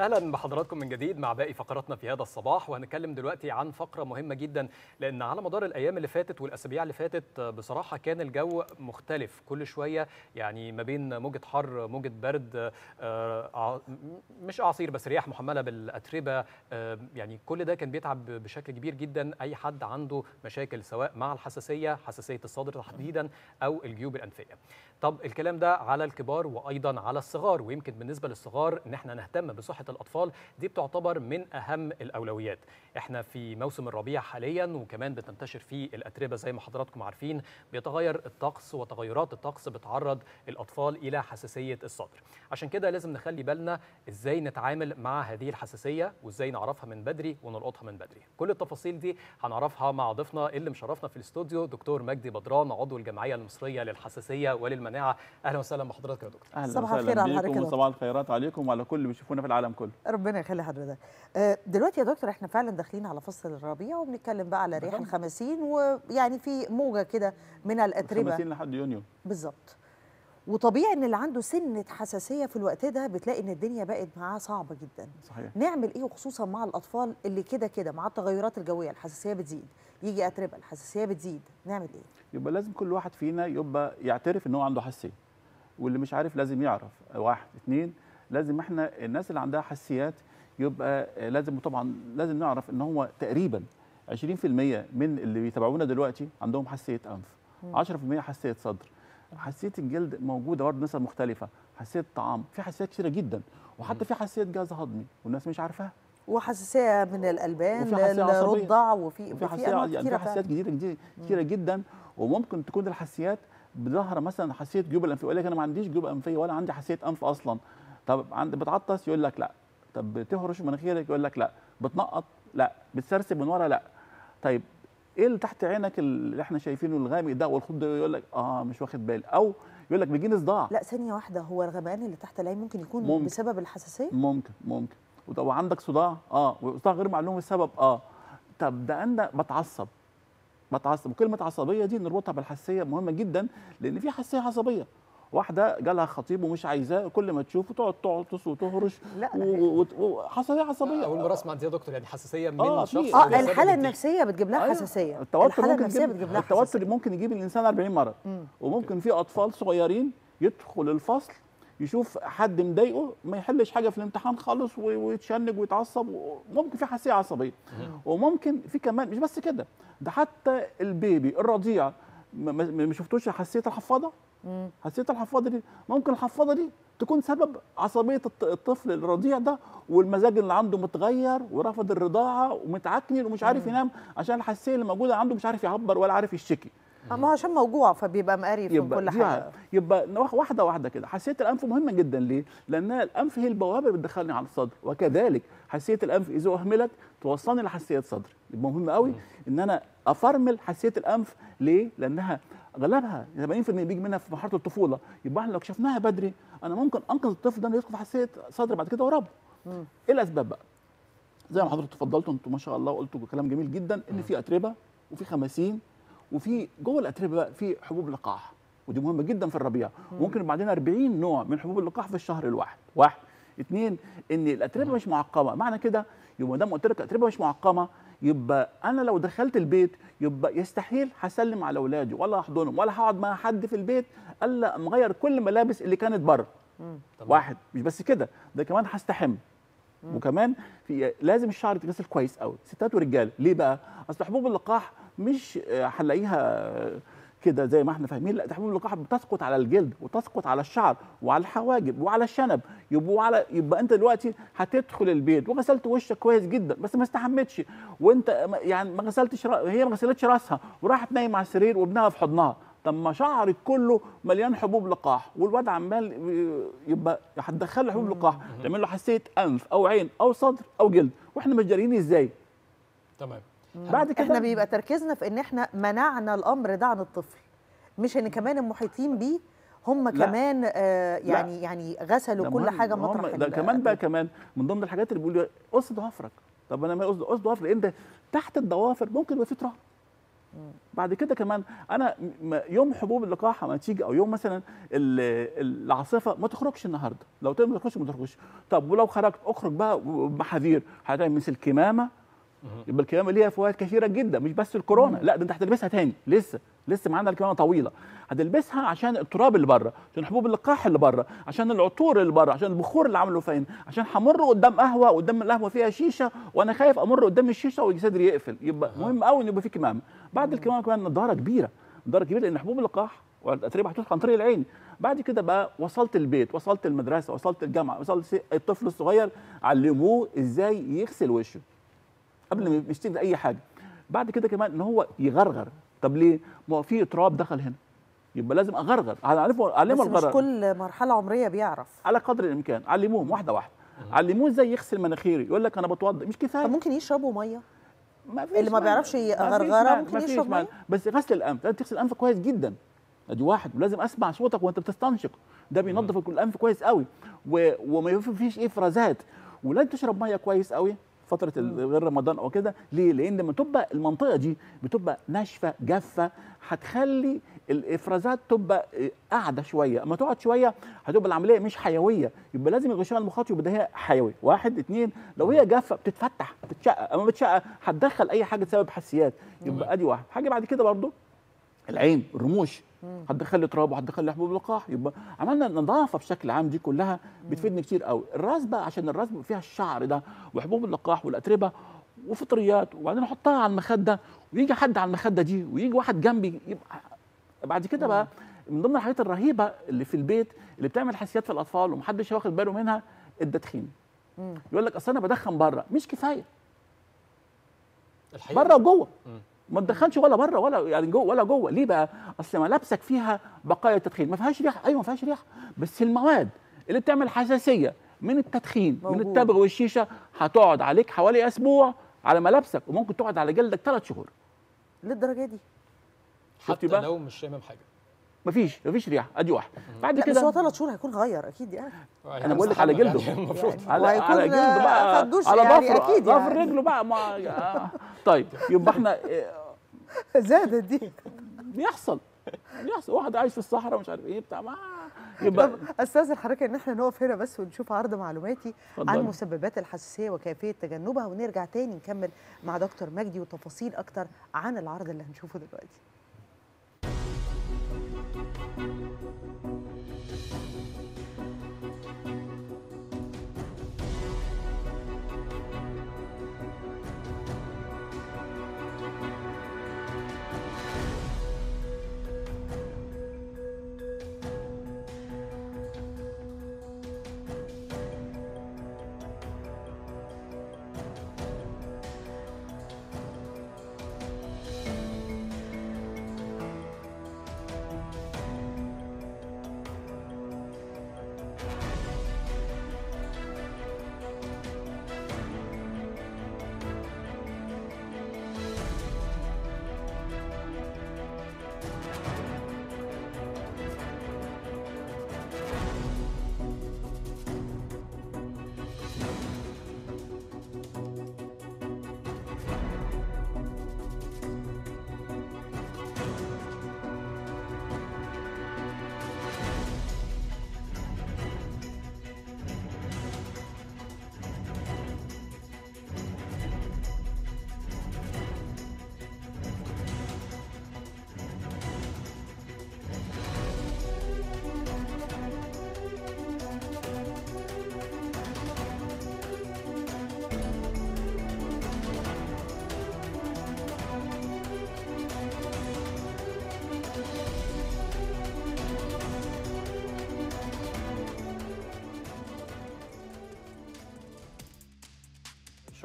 اهلا بحضراتكم من جديد مع باقي فقراتنا في هذا الصباح وهنتكلم دلوقتي عن فقره مهمه جدا لان على مدار الايام اللي فاتت والاسابيع اللي فاتت بصراحه كان الجو مختلف كل شويه يعني ما بين موجه حر موجه برد آه، مش اعاصير بس رياح محمله بالاتربه آه، يعني كل ده كان بيتعب بشكل كبير جدا اي حد عنده مشاكل سواء مع الحساسيه حساسيه الصدر تحديدا او الجيوب الانفيه طب الكلام ده على الكبار وايضا على الصغار ويمكن بالنسبه للصغار ان احنا نهتم بصحه الأطفال دي بتعتبر من أهم الأولويات احنا في موسم الربيع حاليا وكمان بتنتشر فيه الأتربة زي ما حضراتكم عارفين بيتغير الطقس وتغيرات الطقس بتعرض الأطفال إلى حساسية الصدر عشان كده لازم نخلي بالنا إزاي نتعامل مع هذه الحساسية وإزاي نعرفها من بدري ونلقطها من بدري كل التفاصيل دي هنعرفها مع ضيفنا اللي مشرفنا في الاستوديو دكتور مجدي بدران عضو الجمعية المصرية للحساسية وللمناعة أهلا وسهلا بحضرتك يا دكتور أهلا صباح الخير على حضرتك وصباح الخيرات عليكم وعلى كل اللي بيشوفونا في العالم الكل ربنا يخلي حضرتك آه، دلوقتي يا دكتور احنا فعلا داخلين على فصل الربيع وبنتكلم بقى على ريح الخمسين ويعني في موجه كده من الاتربه 50 لحد يونيو بالظبط وطبيعي ان اللي عنده سنه حساسيه في الوقت ده بتلاقي ان الدنيا بقت معاه صعبه جدا صحيح. نعمل ايه وخصوصا مع الاطفال اللي كده كده مع التغيرات الجويه الحساسيه بتزيد يجي اتربه الحساسيه بتزيد نعمل ايه يبقى لازم كل واحد فينا يبقى يعترف ان هو عنده حساسيه واللي مش عارف لازم يعرف واحد اثنين لازم احنا الناس اللي عندها حساسيات يبقى لازم طبعا لازم نعرف ان هو تقريبا 20% من اللي بيتابعونا دلوقتي عندهم حساسيه انف 10% حساسيه صدر حساسيه الجلد موجوده برضه نسب مختلفه حساسيه الطعام في حساسيات كثيره جدا وحتى في حساسيه جهاز هضمي والناس مش عارفاها وحساسيه من الالبان للرضع وفي في حساسيات كتيره جديده كثيره جدا وممكن تكون الحساسيات بظهر مثلا حساسيه جيوب الانفيه يقول لك انا ما عنديش جيوب انفيه ولا عندي حساسيه انف اصلا طب عند بتعطس يقول لك لا طب بتهرش مناخيرك يقول لك لا بتنقط لا بتسرسب من ورا لا طيب ايه اللي تحت عينك اللي احنا شايفينه الغامق ده والخد ده يقول لك اه مش واخد بالي او يقول لك بيجيني صداع لا ثانيه واحده هو الغمقان اللي تحت العين ممكن يكون ممكن. بسبب الحساسيه ممكن ممكن وطب عندك صداع اه وصداع غير معلوم السبب اه طب ده انا بتعصب بتعصب وكلمه عصبيه دي نربطها بالحساسيه مهمه جدا لان في حساسيه عصبيه واحده جالها خطيب ومش عايزاه كل ما تشوفه تقعد تعطس وتهرش وحصليه عصبيه اول مره اسمع دي يا دكتور يعني حساسيه من آه اه الحاله النفسيه بتجيب لها أيوه، حساسيه آه التوتر الحاله ممكن النفسيه بتجيب لها التوتر ممكن يجيب الانسان 40 مره مم. وممكن في اطفال صغيرين يدخل الفصل يشوف حد مضايقه ما يحلش حاجه في الامتحان خالص ويتشنج ويتعصب وممكن في حساسيه عصبيه وممكن في كمان مش بس كده ده حتى البيبي الرضيع ما شفتوش حسيت الحفاضه حسيت الحفاضه دي ممكن الحفاضه دي تكون سبب عصبيه الطفل الرضيع ده والمزاج اللي عنده متغير ورفض الرضاعه ومتعكن ومش عارف ينام عشان الحساسيه اللي موجوده عنده مش عارف يعبر ولا عارف يشتكي آه، ما هو عشان موجوع فبيبقى مقرف من كل حاجه يبقى واحده واحده كده حساسيه الانف مهمه جدا ليه لانها الانف هي البوابه اللي بتدخلني على الصدر وكذلك حساسيه الانف اذا اهملت توصلني لحساسيه صدري مهم قوي ان انا افرمل حساسيه الانف ليه لانها اغلبها 80% بيجي منها في مرحله الطفوله يبقى احنا لو كشفناها بدري انا ممكن انقذ الطفل ده انه يدخل في حساسيه صدر بعد كده وربه ايه الاسباب بقى زي ما حضرتك اتفضلت انتوا ما شاء الله قلتوا كلام جميل جدا ان في اتربه وفي خماسين وفي جوه الاتربه بقى في حبوب لقاح ودي مهمه جدا في الربيع ممكن بعدين 40 نوع من حبوب اللقاح في الشهر الواحد واحد اثنين ان الاتربه مش معقمه معنى كده يبقى ما دام قلت لك الاتربه مش معقمه يبقى انا لو دخلت البيت يبقى يستحيل هسلم على اولادي ولا احضنهم ولا هقعد مع حد في البيت الا مغير كل الملابس اللي كانت بره واحد مش بس كده ده كمان هستحم وكمان في لازم الشعر يتغسل كويس قوي ستات ورجاله ليه بقى اصل حبوب اللقاح مش آه، هنلاقيها كده زي ما احنا فاهمين لا تحميم اللقاح بتسقط على الجلد وتسقط على الشعر وعلى الحواجب وعلى الشنب يبقى على يبقى انت دلوقتي هتدخل البيت وغسلت وشك كويس جدا بس ما استحمتش وانت يعني ما غسلتش هي ما غسلتش راسها وراحت نايمه على السرير وابنها في حضنها طب ما شعرك كله مليان حبوب لقاح والواد عمال يبقى هتدخل له حبوب لقاح تعمل له حساسيه انف او عين او صدر او جلد واحنا مش ازاي تمام بعد كده احنا بيبقى تركيزنا في ان احنا منعنا الامر ده عن الطفل مش ان كمان المحيطين بيه هم لا. كمان آه يعني لا. يعني, يعني غسلوا كل حاجه مطرح ده كمان بقى كمان من ضمن الحاجات اللي بيقولوا قص ضوافرك طب انا ما قص قص ضوافري لان تحت الضوافر ممكن يبقى في تراب بعد كده كمان انا يوم حبوب اللقاح ما تيجي او يوم مثلا العاصفه ما تخرجش النهارده لو تقدر ما تخرجش ما تخرجش طب ولو خرجت اخرج بقى بحذير هتعمل مثل كمامه يبقى الكمامه ليها فوائد كثيره جدا مش بس الكورونا لا ده انت هتلبسها تاني لسه لسه معانا الكمامه طويله هتلبسها عشان التراب اللي بره عشان حبوب اللقاح اللي بره عشان العطور اللي بره عشان البخور اللي عمله فين عشان همر قدام قهوه قدام القهوه فيها شيشه وانا خايف امر قدام الشيشه وصدري يقفل يبقى مهم قوي ان يبقى في كمامه بعد الكمامه كمان نضاره كبيره نضاره كبيره لان حبوب اللقاح والاتربه هتدخل عن طريق العين بعد كده بقى وصلت البيت وصلت المدرسه وصلت الجامعه وصلت الطفل الصغير علموه ازاي يغسل وشه قبل ما يشتغل اي حاجه بعد كده كمان ان هو يغرغر طب ليه ما هو في تراب دخل هنا يبقى لازم اغرغر هنعرفه اعلمه الغرغر مش كل مرحله عمريه بيعرف على قدر الامكان علموهم واحده واحده علموه ازاي يغسل مناخيره يقول لك انا بتوضى مش كفايه طب ممكن يشربوا ميه ما فيش اللي ما بيعرفش يغرغر ممكن يشرب ميه بس غسل الانف لازم تغسل الانف كويس جدا ادي واحد ولازم اسمع صوتك وانت بتستنشق ده بينظف الانف كويس قوي و... وما فيش افرازات ولازم تشرب ميه كويس قوي فتره غير رمضان او كده ليه لان لما تبقى المنطقه دي بتبقى ناشفه جافه هتخلي الافرازات تبقى آه، قاعده شويه اما تقعد شويه هتبقى العمليه مش حيويه يبقى لازم الغشاء المخاطي يبقى ده هي حيوي واحد اتنين لو هي جافه بتتفتح بتتشقق اما بتشقق هتدخل اي حاجه تسبب حساسيات يبقى ادي واحد حاجه بعد كده برضو العين الرموش هتدخل لي تراب وهتدخل لي حبوب لقاح يبقى عملنا النظافه بشكل عام دي كلها بتفيدني كتير قوي الراس بقى عشان الراس فيها الشعر ده وحبوب اللقاح والاتربه وفطريات وبعدين احطها على المخده ويجي حد على المخده دي ويجي واحد جنبي يبقى بعد كده بقى من ضمن الحاجات الرهيبه اللي في البيت اللي بتعمل حساسيات في الاطفال ومحدش واخد باله منها التدخين يقول لك اصل انا بدخن بره مش كفايه الحقيقة. بره وجوه ما تدخلش ولا بره ولا يعني جوه ولا جوه ليه بقى؟ اصل ملابسك فيها بقايا التدخين ما فيهاش ريحه ايوه ما فيهاش ريحه بس المواد اللي بتعمل حساسيه من التدخين موجود. من التبغ والشيشه هتقعد عليك حوالي اسبوع على ملابسك وممكن تقعد على جلدك ثلاث شهور للدرجه دي حتى بقى؟ لو مش شامم حاجه مفيش مفيش ريحه ادي واحده بعد كده بس هو ثلاث شهور هيكون غير اكيد يعني آه، انا بقول لك على جلده يعني على, على جلده آه، بقى على ظفر يعني اكيد يعني. رجله بقى ما آه. طيب يبقى احنا زادت دي بيحصل بيحصل واحد عايش في الصحراء مش عارف ايه بتاع ما يبقى استاذ الحركه ان احنا نقف هنا بس ونشوف عرض معلوماتي فضل. عن مسببات الحساسيه وكيفيه تجنبها ونرجع تاني نكمل مع دكتور مجدي وتفاصيل اكتر عن العرض اللي هنشوفه دلوقتي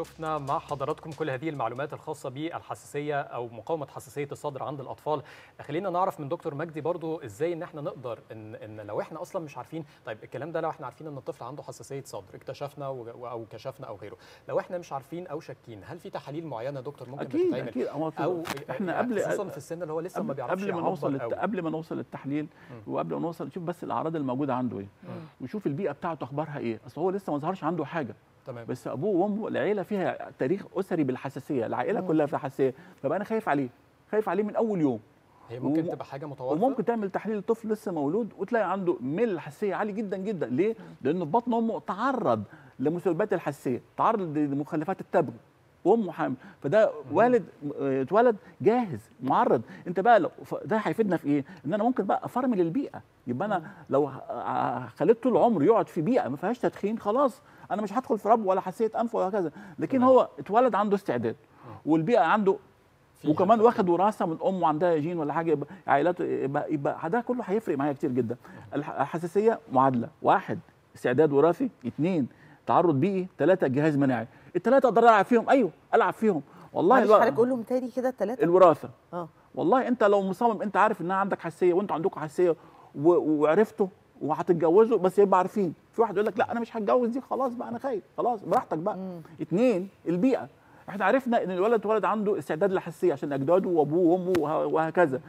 شفنا مع حضراتكم كل هذه المعلومات الخاصة بالحساسية أو مقاومة حساسية الصدر عند الأطفال خلينا نعرف من دكتور مجدي برضو إزاي إن إحنا نقدر إن, إن لو إحنا أصلا مش عارفين طيب الكلام ده لو إحنا عارفين إن الطفل عنده حساسية صدر اكتشفنا أو كشفنا أو غيره لو إحنا مش عارفين أو شاكين هل في تحاليل معينة دكتور ممكن أكيد تتعمل أكيد أو إحنا يعني قبل خصوصا في السن اللي هو لسه ما بيعرفش قبل ما نوصل قبل ما نوصل للتحليل وقبل ما نوصل نشوف بس الأعراض الموجودة عنده إيه ونشوف البيئة بتاعته أخبارها إيه أصل هو لسه ما ظهرش عنده حاجة تمام بس ابوه وامه العيله فيها تاريخ اسري بالحساسيه العائله مم. كلها فيها حساسيه فبقى انا خايف عليه خايف عليه من اول يوم هي ممكن وم... تبقى حاجه متوارثه وممكن تعمل تحليل طفل لسه مولود وتلاقي عنده ميل الحساسيه عالي جدا جدا ليه لانه في بطن امه تعرض لمسببات الحساسيه تعرض لمخلفات التبغ وامه حامل فده والد اتولد جاهز معرض انت بقى لو ده هيفيدنا في ايه ان انا ممكن بقى افرمل البيئه يبقى انا لو خليت طول عمره يقعد في بيئه ما فيهاش تدخين خلاص انا مش هدخل في رب ولا حسيت انف ولا كذا لكن هو اتولد عنده استعداد اه. والبيئه عنده وكمان واخد وراثه من امه عندها جين ولا حاجه عائلاته يبقى, يبقى ده كله هيفرق معايا كتير جدا اه. الحساسيه معادله واحد استعداد وراثي اثنين تعرض بيئي ثلاثة جهاز مناعي الثلاثه اقدر العب فيهم ايوه العب فيهم والله مش حضرتك قول لهم تاني كده الثلاثه الوراثه اه والله انت لو مصمم انت عارف انها عندك حساسيه وانت عندكم حساسيه وعرفتوا وهتتجوزوا بس يبقى عارفين في واحد يقول لك لا انا مش هتجوز دي خلاص بقى انا خايف خلاص براحتك بقى اثنين اتنين البيئه احنا عرفنا ان الولد اتولد عنده استعداد للحساسيه عشان اجداده وابوه وامه وهكذا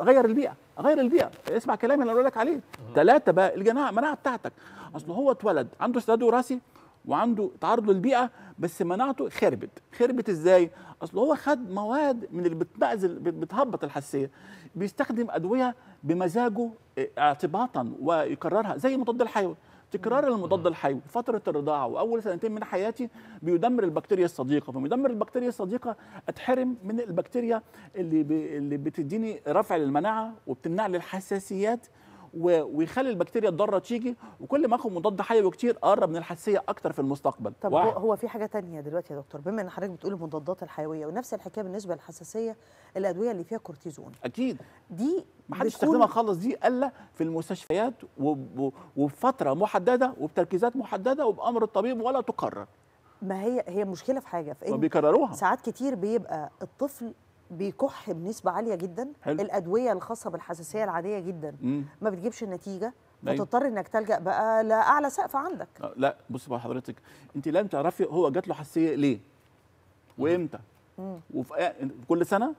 غير البيئه غير البيئه اسمع كلامي اللي انا بقول لك عليه ثلاثه بقى الجماعه المناعه بتاعتك اصل هو اتولد عنده استعداد وراثي وعنده تعرض للبيئه بس مناعته خربت خربت ازاي اصل هو خد مواد من اللي بتنزل بتهبط الحساسيه بيستخدم ادويه بمزاجه آه، اعتباطا ويكررها زي مضاد الحيوي تكرار المضاد الحيوي فتره الرضاعه واول سنتين من حياتي بيدمر البكتيريا الصديقه فمدمر البكتيريا الصديقه اتحرم من البكتيريا اللي ب... اللي بتديني رفع للمناعه وبتمنع لي الحساسيات ويخلي البكتيريا الضاره تيجي وكل ما اخد مضاد حيوي كتير اقرب من الحساسيه اكتر في المستقبل طب واحد. هو في حاجه تانية دلوقتي يا دكتور بما ان حضرتك بتقول المضادات الحيويه ونفس الحكايه بالنسبه للحساسيه الادويه اللي فيها كورتيزون اكيد دي ما حدش استخدمها خالص دي الا في المستشفيات وبفتره محدده وبتركيزات محدده وبامر الطبيب ولا تقرر ما هي هي مشكله في حاجه في ان ساعات كتير بيبقى الطفل بيكح بنسبه عاليه جدا حلو. الادويه الخاصه بالحساسيه العاديه جدا مم. ما بتجيبش النتيجه أيوه. فتضطر انك تلجا بقى لاعلى سقف عندك آه، لا بصي بقى حضرتك انت لا تعرفي هو جات له حساسيه ليه وامتى وفي كل سنه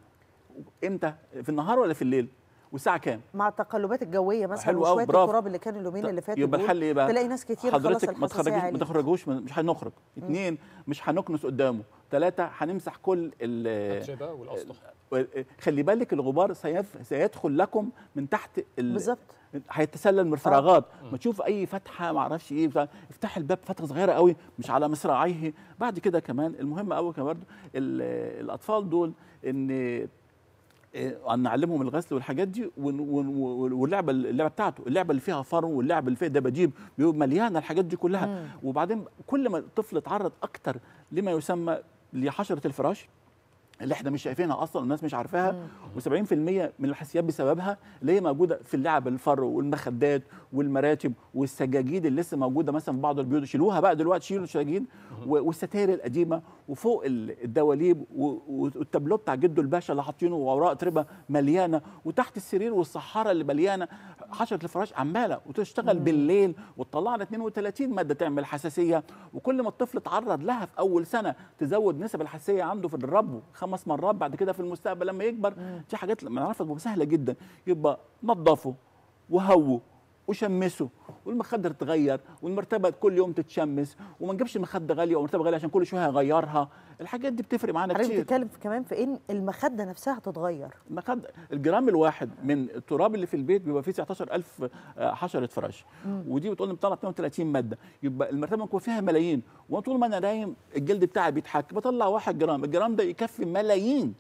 امتى في النهار ولا في الليل والساعه كام مع التقلبات الجويه مثلا وشويه التراب اللي كان اليومين اللي فاتوا يبقى الحل ايه بقى تلاقي ناس كتير حضرتك ما يعني. تخرجوش ما تخرجوش مش هنخرج اثنين مش هنكنس قدامه ثلاثه هنمسح كل ال إيه، خلي بالك الغبار سيدخل لكم من تحت بالظبط هيتسلل من آه. الفراغات ما تشوف اي فتحه ما اعرفش ايه افتح الباب فتحه صغيره قوي مش على مصراعيه بعد كده كمان المهم قوي كمان الاطفال دول ان آه، نعلمهم الغسل والحاجات دي واللعبه اللعبه بتاعته اللعبه اللي فيها فرو واللعبه اللي فيها دباديب مليانه الحاجات دي كلها مم. وبعدين كل ما الطفل اتعرض اكتر لما يسمى لحشره الفراش اللي احنا مش شايفينها اصلا والناس مش عارفاها و70% من الحساسيات بسببها اللي هي موجوده في اللعب الفر والمخدات والمراتب والسجاجيد اللي لسه موجوده مثلا في بعض البيوت شيلوها بقى دلوقتي شيلوا السجاجيد والستاير القديمه وفوق الدواليب والتابلو بتاع جده الباشا اللي حاطينه ووراء تربه مليانه وتحت السرير والصحاره اللي مليانه حشره الفراش عماله وتشتغل بالليل وتطلعنا 32 ماده تعمل حساسيه وكل ما الطفل اتعرض لها في اول سنه تزود نسب الحساسيه عنده في الربو خمس مرات بعد كده في المستقبل لما يكبر دي حاجات ما نعرفها سهله جدا يبقى نظفه وهوه وشمسه والمخدر تغير والمرتبه كل يوم تتشمس وما نجيبش مخده غاليه او مرتبه غاليه عشان كل شويه هغيرها الحاجات دي بتفرق معانا كتير حضرتك بتتكلم كمان في ان المخده نفسها تتغير المخده الجرام الواحد من التراب اللي في البيت بيبقى فيه 19000 آه، حشره فراش ودي بتقول بتطلع 32 ماده يبقى المرتبه بيكون فيها ملايين وانا طول ما انا نايم الجلد بتاعي بيتحك بطلع 1 جرام الجرام ده يكفي ملايين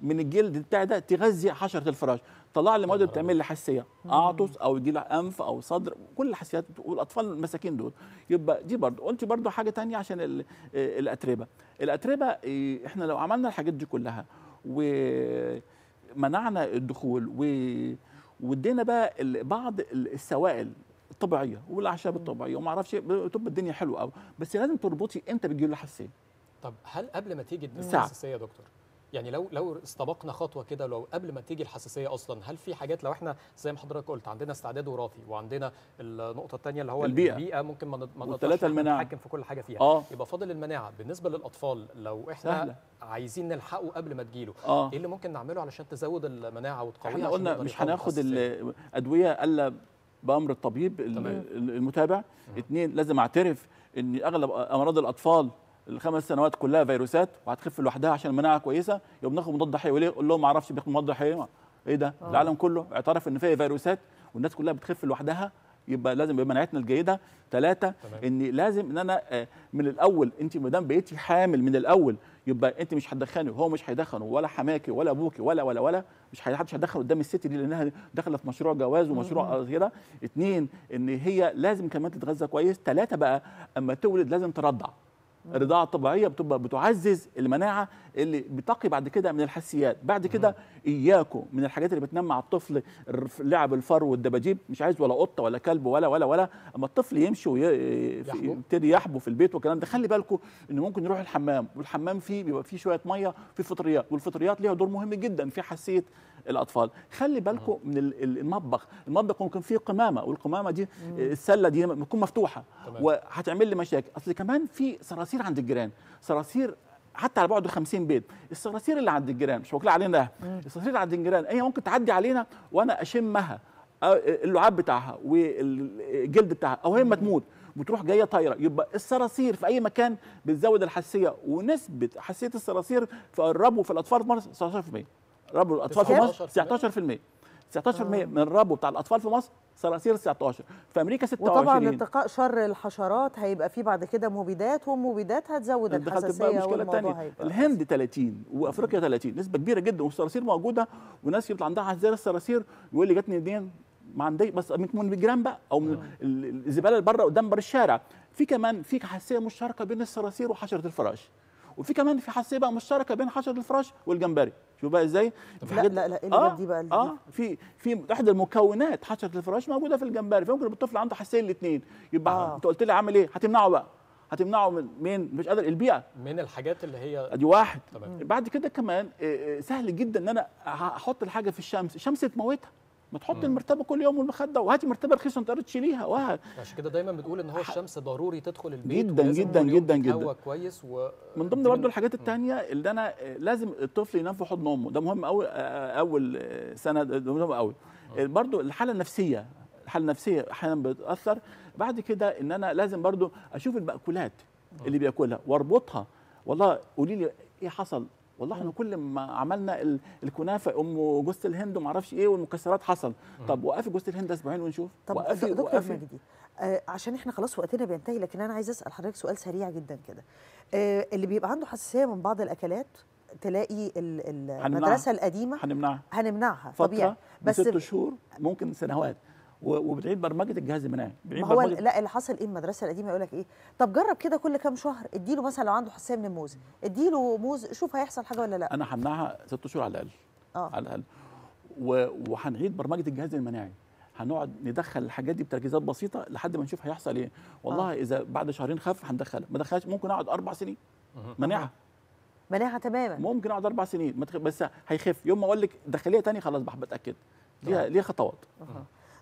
من الجلد بتاع ده تغذي حشره الفراش طلع لي مواد بتعمل لي حساسيه اعطس او يجي لي انف او صدر كل الحساسيات والاطفال المساكين دول يبقى دي برضه قلت برضه حاجه ثانيه عشان آه، الاتربه الاتربه آه، احنا لو عملنا الحاجات دي كلها ومنعنا الدخول و وادينا بقى بعض السوائل الطبيعيه والاعشاب الطبيعيه وما اعرفش طب الدنيا حلوه قوي بس لازم تربطي امتى بتجيله حساسيه طب هل قبل ما تيجي الحساسيه يا دكتور يعني لو لو استبقنا خطوه كده لو قبل ما تيجي الحساسيه اصلا هل في حاجات لو احنا زي ما حضرتك قلت عندنا استعداد وراثي وعندنا النقطه الثانيه اللي هو البيئه, البيئة ممكن ما نتحكم في كل حاجه فيها آه. يبقى فاضل المناعه بالنسبه للاطفال لو احنا سهلة. عايزين نلحقه قبل ما تجيله آه. ايه اللي ممكن نعمله علشان تزود المناعه وتقويها احنا قلنا مش هناخد الادويه الا بامر الطبيب تمام. المتابع اثنين لازم اعترف ان اغلب امراض الاطفال الخمس سنوات كلها فيروسات وهتخف لوحدها عشان المناعه كويسه يوم بناخد مضاد حيوي ليه قول لهم ما اعرفش بياخد مضاد حيوي ايه ده أوه. العالم كله اعترف ان في فيروسات والناس كلها بتخف لوحدها يبقى لازم يبقى مناعتنا الجيده ثلاثه ان لازم ان انا آه، من الاول انت ما دام بقيتي حامل من الاول يبقى انت مش هتدخني وهو مش هيدخنه ولا حماكي ولا ابوكي ولا ولا ولا مش حدش هيدخن قدام الست دي لانها داخله في مشروع جواز ومشروع كده اثنين ان هي لازم كمان تتغذى كويس ثلاثه بقى اما تولد لازم ترضع الرضاعه الطبيعيه بتبقى بتعزز المناعه اللي بتقي بعد كده من الحسيات بعد كده اياكم من الحاجات اللي بتنمى على الطفل لعب الفرو والدباجيب مش عايز ولا قطه ولا كلب ولا ولا ولا اما الطفل يمشي ويبتدي يحبو في البيت والكلام ده خلي بالكم انه ممكن يروح الحمام والحمام فيه بيبقى فيه شويه ميه في فطريات والفطريات ليها دور مهم جدا في حساسيه الاطفال خلي بالكم آه. من المطبخ المطبخ ممكن فيه قمامه والقمامه دي آه، السله دي بتكون مفتوحه وهتعمل لي مشاكل اصل كمان في صراصير عند الجيران صراصير حتى على بعد 50 بيت الصراصير اللي عند الجيران مش واكله علينا الصراصير اللي عند الجيران هي ممكن تعدي علينا وانا اشمها اللعاب بتاعها والجلد بتاعها او هي ما تموت بتروح جايه طايره يبقى الصراصير في اي مكان بتزود الحساسيه ونسبه حساسيه الصراصير في الرب في الاطفال 19% ربو الاطفال في مصر 19% 19% آه. من الربو بتاع الاطفال في مصر صراصير 19 في امريكا 26 وطبعا التقاء شر الحشرات هيبقى فيه بعد كده مبيدات والمبيدات هتزود الحساسيه مشكلة تانية. الهند 30 وافريقيا 30 نسبه كبيره جدا والصراصير موجوده وناس يطلع عندها حساسيه الصراصير يقول لي جاتني دين ما عندي بس من جرام بقى او من آه. الزباله اللي بره قدام بر الشارع في كمان في حساسيه مشتركه بين الصراصير وحشره الفراش وفي كمان في حساسيه بقى مشتركه بين حشره الفراش والجمبري شوف بقى ازاي لا لا لا ايه آه دي بقى اه في في احدى المكونات حشره الفراش موجوده في الجمبري فممكن الطفل عنده حساسيه الاثنين يبقى آه. انت قلت لي عامل ايه هتمنعه بقى هتمنعه من مين مش قادر البيئه من الحاجات اللي هي ادي واحد طبعا. بعد كده كمان آه، آه، سهل جدا ان انا احط الحاجه في الشمس الشمس تموتها ما تحط مم. المرتبه كل يوم والمخده وهاتي مرتبه رخيصه انت قادر تشيليها وه... عشان كده دايما بتقول ان هو الشمس ضروري تدخل البيت جدا جدا جدا جدا كويس و... من ضمن برضه الحاجات الثانيه اللي انا لازم الطفل ينام في حضن امه ده مهم قوي اول سنه ده مهم قوي برضه الحاله النفسيه الحاله النفسيه احيانا بتاثر بعد كده ان انا لازم برضه اشوف الماكولات اللي بياكلها واربطها والله قولي لي ايه حصل والله احنا كل ما عملنا الكنافه ام جوز الهند وما اعرفش ايه والمكسرات حصل طب وقفي جوز الهند اسبوعين ونشوف طب وقفي دكتور وقفي مجدي آه عشان احنا خلاص وقتنا بينتهي لكن انا عايز اسال حضرتك سؤال سريع جدا كده آه اللي بيبقى عنده حساسيه من بعض الاكلات تلاقي المدرسه القديمه هنمنعها هنمنعها فترة طبيعي بس ست شهور ممكن سنوات وبتعيد برمجه الجهاز المناعي برمجه هو لا اللي حصل ايه المدرسه القديمه يقول لك ايه طب جرب كده كل كام شهر اديله مثلا لو عنده حساسيه من الموز اديله موز شوف هيحصل حاجه ولا لا انا همنعها ست شهور على الاقل اه على الاقل وهنعيد برمجه الجهاز المناعي هنقعد ندخل الحاجات دي بتركيزات بسيطه لحد ما نشوف هيحصل ايه والله آه. اذا بعد شهرين خف هندخلها ما دخلهاش ممكن اقعد اربع سنين مناعه مناعه تماما ممكن اقعد اربع سنين بس هيخف يوم ما اقول لك دخليه تاني خلاص بقى بتاكد ليها طيب. ليها خطوات آه.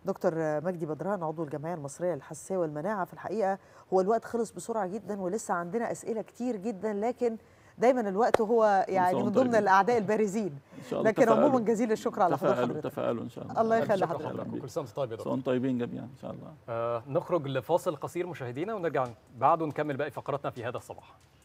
دكتور مجدي بدران عضو الجمعيه المصريه للحساسيه والمناعه في الحقيقه هو الوقت خلص بسرعه جدا ولسه عندنا اسئله كتير جدا لكن دايما الوقت هو يعني من ضمن الاعداء البارزين إن شاء الله لكن عموما جزيل الشكر على حضرتك تفاءلوا ان شاء الله الله يخلي حضرتك كل سنه وانتم طيب يا دكتور طيبين جميعا ان شاء الله آه نخرج لفاصل قصير مشاهدينا ونرجع بعده نكمل باقي فقراتنا في هذا الصباح